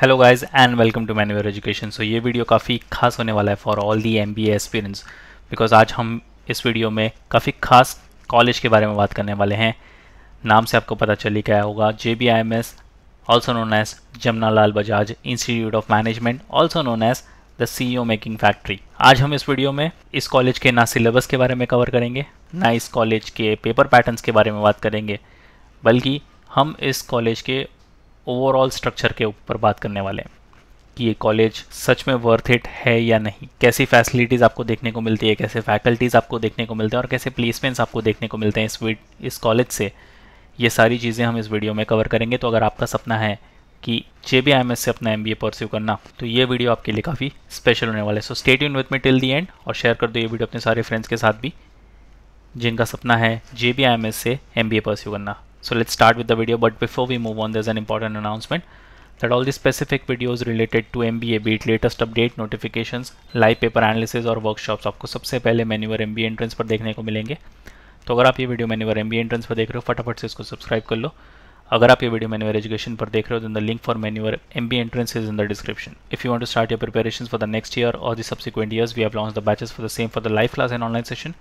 Hello guys and welcome to मैन्यूअर education so ये video काफ़ी खास होने वाला है for all the M B experience because आज हम इस वीडियो में काफ़ी खास कॉलेज के बारे में बात करने वाले हैं नाम से आपको पता ही क्या होगा J B I M S also known as Jamnalal Bajaj institute of management also known as the C O making factory आज हम इस वीडियो में इस कॉलेज के ना सिलेबस के बारे में कवर करेंगे ना इस कॉलेज के पेपर पैटर्न्स के बारे में बात करेंगे बल्कि हम इस कॉलेज के ओवरऑल स्ट्रक्चर के ऊपर बात करने वाले हैं कि ये कॉलेज सच में वर्थ इट है या नहीं कैसी फैसिलिटीज़ आपको देखने को मिलती है कैसे फैकल्टीज़ आपको देखने को मिलते हैं और कैसे प्लेसमेंट्स आपको देखने को मिलते हैं इस इस कॉलेज से ये सारी चीज़ें हम इस वीडियो में कवर करेंगे तो अगर आपका सपना है कि J B I M S से अपना एम बी ए परस्यू करना तो ये वीडियो आपके लिए काफ़ी स्पेशल होने वाला है सो स्टेट यून with me till the end और शेयर कर दो ये वीडियो अपने सारे फ्रेंड्स के साथ भी जिनका सपना है J B I M S से एम बी ए परस्यू करना So let's start with the video. But before we move on, there's an important announcement that all the specific videos related to MBA, be it latest update notifications live paper analysis और workshops आपको सबसे पहले मेन्यूवर M entrance पर देखने को मिलेंगे तो अगर आप ये वीडियो मेन्यूवर एम एंट्रेंस पर देख रहे हो फटाफट से इसको सब्सक्राइब कर लो अगर आप ये वीडियो मेन्यूअर एजुकेशन पर देख रहे हो तो द लिंक फॉर मेन्यूअर M B entrance is in the description if you want to start your preparation for the next year और the subsequent years we have launch the batches for the same for the live class and online session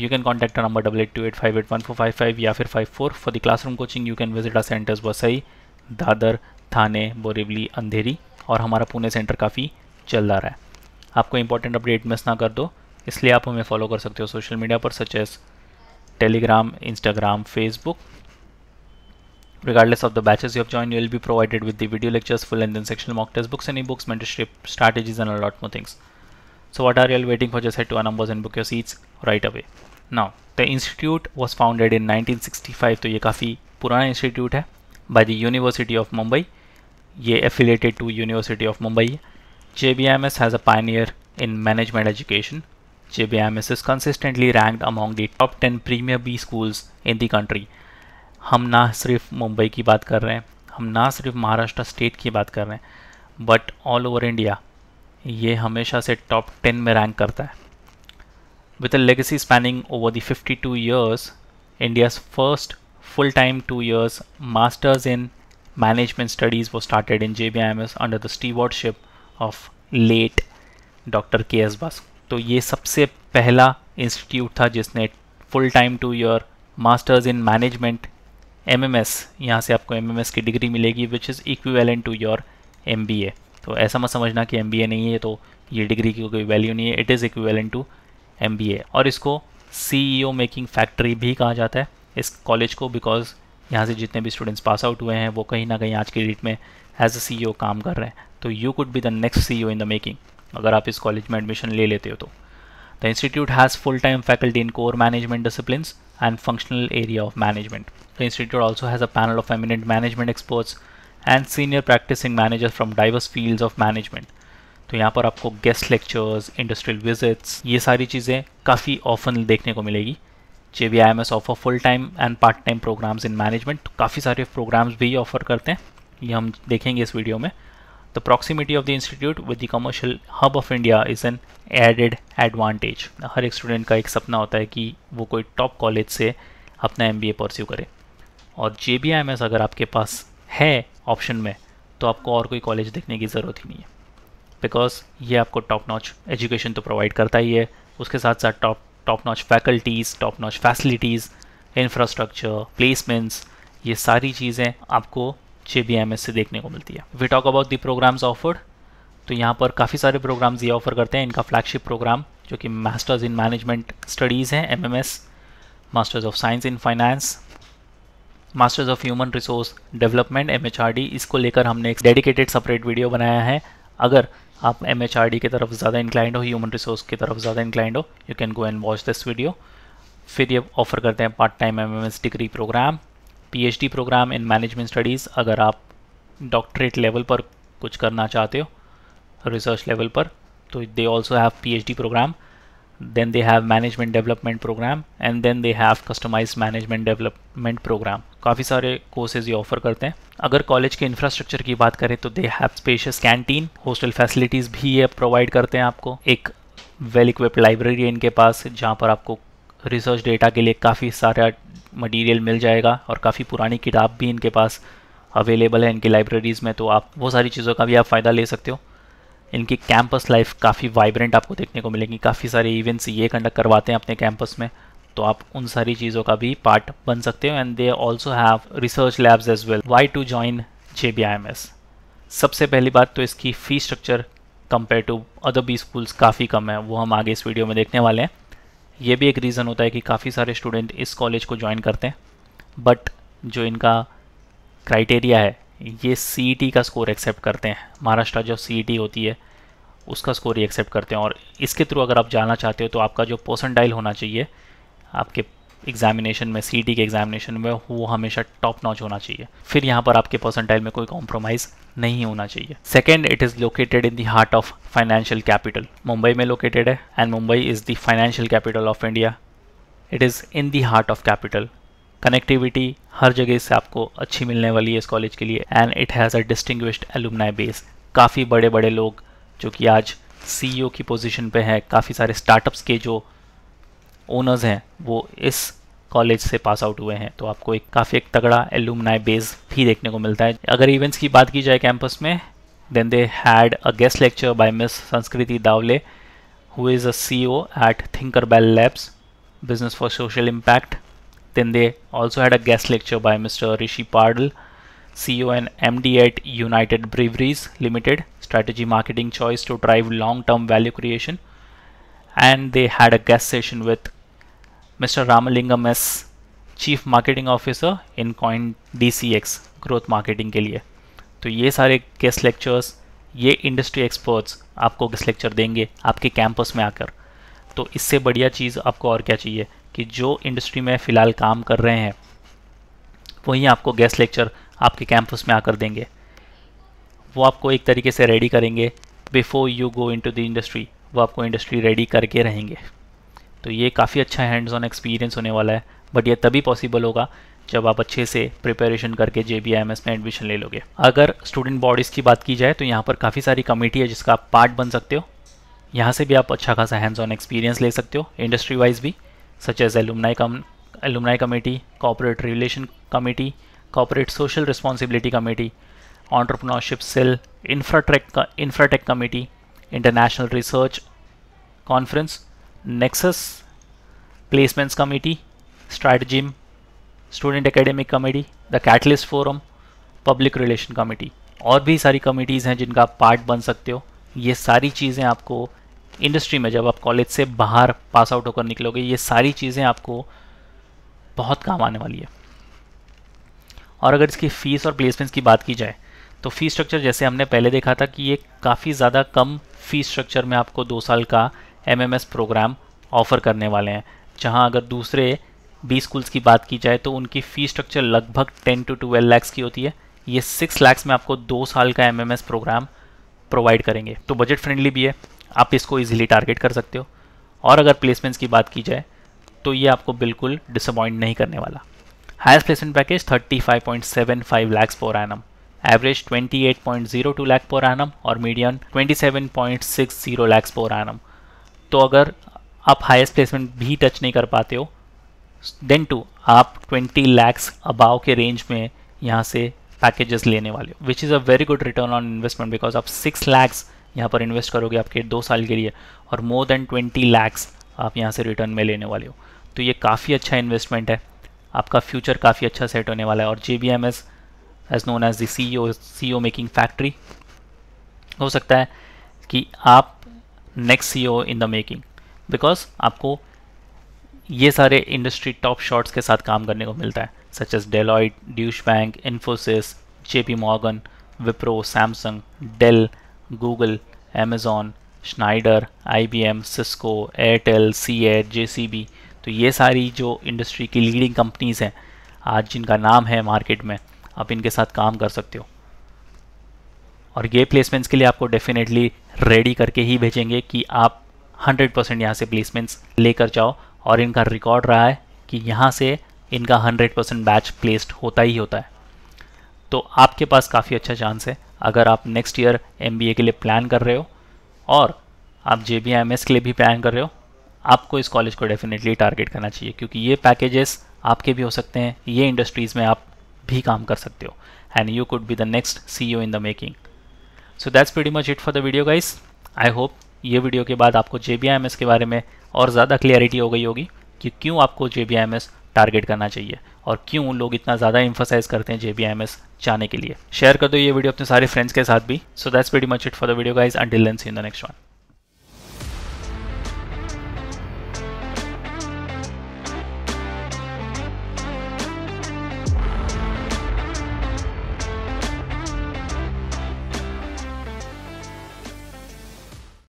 you can contact number double eight two eight five eight one four five five या फिर five four for the room coaching you can visit are centers Vasai Dadar Thane Borivali Andheri और हमारा Pune centre काफ़ी चल रहा है आपको important update miss ना कर दो इसलिए आप हमें फॉलो कर सकते हो सोशल मीडिया पर such as Telegram Instagram Facebook regardless of the batches you join you will be provided with the video lectures full and section mock test books any books mentorship strategies and a lot more things So what are you all waiting for? Just head to our numbers and book your seats right away. Now the institute was founded in 1965 तो ये काफ़ी पुराना institute है by the University of Mumbai. ये affiliated to University of Mumbai JBMS has a pioneer in management education. JBMS is consistently ranked among the top 10 premier B schools in the country. हम ना सिर्फ मुंबई की बात कर रहे हैं हम ना सिर्फ महाराष्ट्र स्टेट की बात कर रहे हैं बट ऑल ओवर इंडिया ये हमेशा से टॉप टेन में रैंक करता है with a legacy spanning over the 52 years India's first full time two masters in management studies वो started in J B I M S under the stewardship of late doctor K S बस तो ये सबसे पहला institute था जिसने full time two year masters in management M M S यहाँ से आपको एम एम एस की डिग्री मिलेगी which is equivalent to your M B A तो ऐसा मत समझना कि एम नहीं है तो ये डिग्री की कोई वैल्यू नहीं है it is equivalent to M और इसको सी मेकिंग फैक्ट्री भी कहा जाता है इस कॉलेज को बिकॉज यहाँ से जितने भी स्टूडेंट्स पास आउट हुए हैं वो कहीं ना कहीं आज के डेट में एज अ सी काम कर रहे हैं तो you could be the next C in the making अगर आप इस कॉलेज में एडमिशन ले लेते हो तो the institute has full time faculty in core management discipline and functional area of management the institute also has a panel of eminent management experts and senior practicing manager from diverse fields of management तो यहाँ पर आपको guest lectures industrial visits ये सारी चीज़ें काफ़ी often देखने को मिलेगी J B I M S offer full time and part time programs in management काफ़ी सारे प्रोग्राम्स भी ऑफर करते हैं ये हम देखेंगे इस वीडियो में the proximity of the institute with the commercial hub of India is an added advantage हर एक स्टूडेंट का एक सपना होता है कि वो कोई टॉप कॉलेज से अपना एम बी ए परस्यू करे और J B I M S अगर आपके पास है ऑप्शन में तो आपको और कोई कॉलेज देखने की ज़रूरत ही नहीं है बिकॉज ये आपको टॉप नॉच एजुकेशन तो प्रोवाइड करता ही है उसके साथ साथ top top notch faculties top notch facilities infrastructure placements ये सारी चीज़ें आपको जे बी एम एस से देखने को मिलती है we talk about the programs offered तो यहाँ पर काफ़ी सारे प्रोग्राम्स ये ऑफर करते हैं इनका फ्लैगशिप प्रोग्राम जो कि मास्टर्स इन मैनेजमेंट स्टडीज़ हैं M M S masters of science in finance masters of human resource development M इसको लेकर हमने एक डेडिकेटेड सेपरेट वीडियो बनाया है अगर आप एम की तरफ ज़्यादा इंक्लाइंड हो ह्यूमन रिसोर्स की तरफ ज़्यादा इंक्लाइंड हो you can go and watch this video फिर ये ऑफर करते हैं part time M degree program P program in management studies अगर आप डॉक्टरेट लेवल पर कुछ करना चाहते हो रिसर्च लेवल पर तो they also have P H D program then they have management development program and then they have customized management development program काफ़ी सारे कोर्सेज ये ऑफर करते हैं अगर कॉलेज के इंफ्रास्ट्रक्चर की बात करें तो they have spacious canteen hostel facilities भी ये प्रोवाइड करते हैं आपको एक वेल इक्विप्ड लाइब्रेरी है इनके पास जहाँ पर आपको रिसर्च डेटा के लिए काफ़ी सारा मटीरियल मिल जाएगा और काफ़ी पुरानी किताब भी इनके पास अवेलेबल है इनकी लाइब्रेरीज़ में तो आप वो सारी चीज़ों का भी आप फ़ायदा ले सकते हो इनकी कैंपस लाइफ काफ़ी वाइब्रेंट आपको देखने को मिलेगी काफ़ी सारे इवेंट्स ये कंडक्ट करवाते हैं अपने कैंपस में तो आप उन सारी चीज़ों का भी पार्ट बन सकते हो and they also have research labs as well why to join J सबसे पहली बात तो इसकी fee structure compare to other B schools काफ़ी कम है वो हम आगे इस वीडियो में देखने वाले हैं ये भी एक रीज़न होता है कि काफ़ी सारे स्टूडेंट इस कॉलेज को ज्वाइन करते हैं बट जो इनका क्राइटेरिया है ये सी e का स्कोर एक्सेप्ट करते हैं महाराष्ट्र जो सी e होती है उसका स्कोर ही एक्सेप्ट करते हैं और इसके थ्रू अगर आप जाना चाहते हो तो आपका जो परसेंटाइल होना चाहिए आपके एग्जामिनेशन में सी e के एग्जामिनेशन में वो हमेशा टॉप नॉच होना चाहिए फिर यहाँ पर आपके परसेंटाइल में कोई कॉम्प्रोमाइज़ नहीं होना चाहिए second it is located in दार्ट heart of financial capital Mumbai में लोकेटेड है and Mumbai is the financial capital of India it is in the heart of capital connectivity हर जगह से आपको अच्छी मिलने वाली है इस कॉलेज के लिए and it has a distinguished alumni base काफ़ी बड़े बड़े लोग जो कि आज सी e की पोजिशन पर हैं काफ़ी सारे स्टार्टअप्स के जो ओनर्स हैं वो इस कॉलेज से पास आउट हुए हैं तो आपको एक काफ़ी एक तगड़ा एलुमनाई बेस भी देखने को मिलता है अगर इवेंट्स की बात की जाए कैंपस में then they had a guest lecture by miss Sanskriti Dawle who is a C O at Thinker Bell Labs business for social impact Then they also had a guest lecture by Mr. Rishi Pardal, CEO and MD at United Breweries Limited, strategy marketing choice to drive long-term value creation. And they had a guest session with Mr. Ramalingam S, Chief Marketing Officer in Coin DCX, growth marketing के लिए तो ये सारे guest lectures, ये industry experts आपको guest lecture देंगे आपके campus में आकर तो इससे बढ़िया चीज़ आपको और क्या चाहिए कि जो इंडस्ट्री में फ़िलहाल काम कर रहे हैं वहीं आपको गेस्ट लेक्चर आपके कैंपस में आकर देंगे वो आपको एक तरीके से रेडी करेंगे before you go into the industry वो आपको इंडस्ट्री रेडी करके रहेंगे तो ये काफ़ी अच्छा हैंड्स ऑन एक्सपीरियंस होने वाला है बट ये तभी पॉसिबल होगा जब आप अच्छे से प्रिपरेशन करके जे में एडमिशन ले लोगे अगर स्टूडेंट बॉडीज़ की बात की जाए तो यहाँ पर काफ़ी सारी कमेटी है जिसका आप पार्ट बन सकते हो यहाँ से भी आप अच्छा खासा हैंड्स ऑन एक्सपीरियंस ले सकते हो इंडस्ट्री वाइज भी such as alumni com alumni committee corporate relation committee corporate social responsibility committee entrepreneurship cell Infratech का committee international research conference Nexus placements committee stratagem student academic committee the catalyst forum public relation committee और भी सारी committees हैं जिनका आप part बन सकते हो ये सारी चीज़ें आपको इंडस्ट्री में जब आप कॉलेज से बाहर पास आउट होकर निकलोगे ये सारी चीज़ें आपको बहुत काम आने वाली है और अगर इसकी फ़ीस और प्लेसमेंट्स की बात की जाए तो फ़ी स्ट्रक्चर जैसे हमने पहले देखा था कि ये काफ़ी ज़्यादा कम फ़ी स्ट्रक्चर में आपको दो साल का एम प्रोग्राम ऑफ़र करने वाले हैं जहाँ अगर दूसरे बी स्कूल्स की बात की जाए तो उनकी फ़ी स्ट्रक्चर लगभग टेन टू ट्वेल्व लैक्स की होती है ये सिक्स लैक्स में आपको दो साल का एम प्रोग्राम प्रोवाइड करेंगे तो बजट फ्रेंडली भी है आप इसको इजीली टारगेट कर सकते हो और अगर प्लेसमेंट्स की बात की जाए तो ये आपको बिल्कुल डिसअपॉइंट नहीं करने वाला heist placement package 35.75 lakhs per annum average 28.02 lakh per annum और मीडियम 27.60 लैक्स पर एनम तो अगर आप हाइस्ट प्लेसमेंट भी टच नहीं कर पाते हो देन टू आप 20 लैक्स अबाव के रेंज में यहाँ से पैकेजेस लेने वाले हो which is a very good return on investment because आप 6 लैक्स यहाँ पर इन्वेस्ट करोगे आपके दो साल के लिए और मोर देन ट्वेंटी लैक्स आप यहाँ से रिटर्न में लेने वाले हो तो ये काफ़ी अच्छा इन्वेस्टमेंट है आपका फ्यूचर काफ़ी अच्छा सेट होने वाला है और J B M S as known as the C O C O making factory हो सकता है कि आप next C O in the making because आपको ये सारे इंडस्ट्री टॉप शॉर्ट्स के साथ काम करने को मिलता है such as Deloitte Deutsche Bank Infosys J P Morgan Wipro Samsung Dell Google M Amazon, Airtel C Cisco, J C B तो ये सारी जो इंडस्ट्री की लीडिंग कंपनीज़ हैं आज जिनका नाम है मार्केट में आप इनके साथ काम कर सकते हो और ये प्लेसमेंट्स के लिए आपको डेफिनेटली रेडी करके ही भेजेंगे कि आप 100 परसेंट यहाँ से प्लेसमेंट्स लेकर जाओ और इनका रिकॉर्ड रहा है कि यहाँ से इनका 100 परसेंट बैच प्लेस्ड होता ही होता है तो आपके पास काफ़ी अच्छा चांस है अगर आप नेक्स्ट ईयर एम के लिए प्लान कर रहे हो और आप जे के लिए भी प्लान कर रहे हो आपको इस कॉलेज को डेफिनेटली टारगेट करना चाहिए क्योंकि ये पैकेजेस आपके भी हो सकते हैं ये इंडस्ट्रीज़ में आप भी काम कर सकते हो and you could be the next C in the making so that's very much it for the video guys I hope ये वीडियो के बाद आपको जे के बारे में और ज़्यादा क्लियरिटी हो गई होगी कि क्यों आपको जे टारगेट करना चाहिए और क्यों लोग इतना ज़्यादा इंफोसाइज करते हैं जे जाने के लिए शेयर कर दो ये वीडियो अपने सारे फ्रेंड्स के साथ भी so that's very much it for the video guys until in the next one